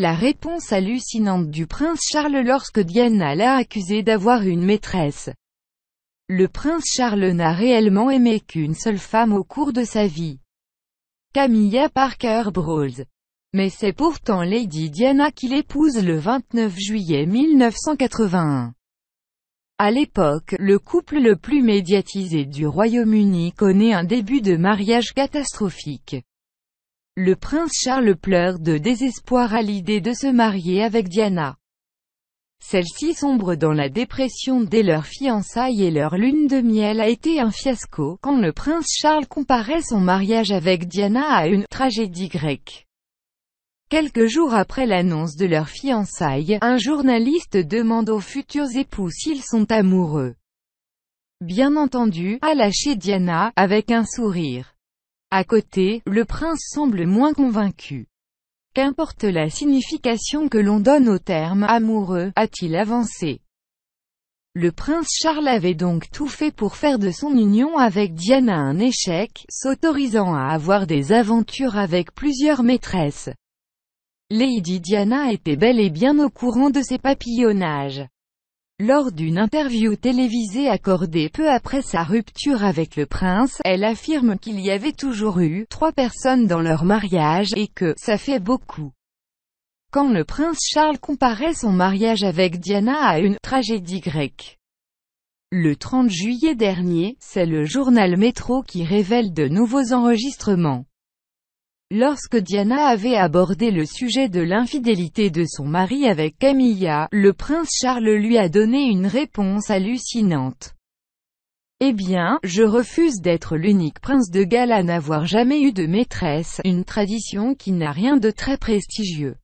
La réponse hallucinante du prince Charles lorsque Diana l'a accusé d'avoir une maîtresse. Le prince Charles n'a réellement aimé qu'une seule femme au cours de sa vie. Camilla Parker Bowles. Mais c'est pourtant Lady Diana qu'il épouse le 29 juillet 1981. À l'époque, le couple le plus médiatisé du Royaume-Uni connaît un début de mariage catastrophique. Le prince Charles pleure de désespoir à l'idée de se marier avec Diana. Celle-ci sombre dans la dépression dès leur fiançailles et leur lune de miel a été un fiasco, quand le prince Charles comparait son mariage avec Diana à une tragédie grecque. Quelques jours après l'annonce de leur fiançailles, un journaliste demande aux futurs époux s'ils sont amoureux. Bien entendu, a lâché Diana, avec un sourire. À côté, le prince semble moins convaincu. Qu'importe la signification que l'on donne au terme « amoureux », a-t-il avancé. Le prince Charles avait donc tout fait pour faire de son union avec Diana un échec, s'autorisant à avoir des aventures avec plusieurs maîtresses. Lady Diana était bel et bien au courant de ses papillonnages. Lors d'une interview télévisée accordée peu après sa rupture avec le prince, elle affirme qu'il y avait toujours eu trois personnes dans leur mariage, et que « ça fait beaucoup ». Quand le prince Charles comparait son mariage avec Diana à une « tragédie grecque ». Le 30 juillet dernier, c'est le journal Métro qui révèle de nouveaux enregistrements. Lorsque Diana avait abordé le sujet de l'infidélité de son mari avec Camilla, le prince Charles lui a donné une réponse hallucinante. Eh bien, je refuse d'être l'unique prince de Galles à n'avoir jamais eu de maîtresse, une tradition qui n'a rien de très prestigieux.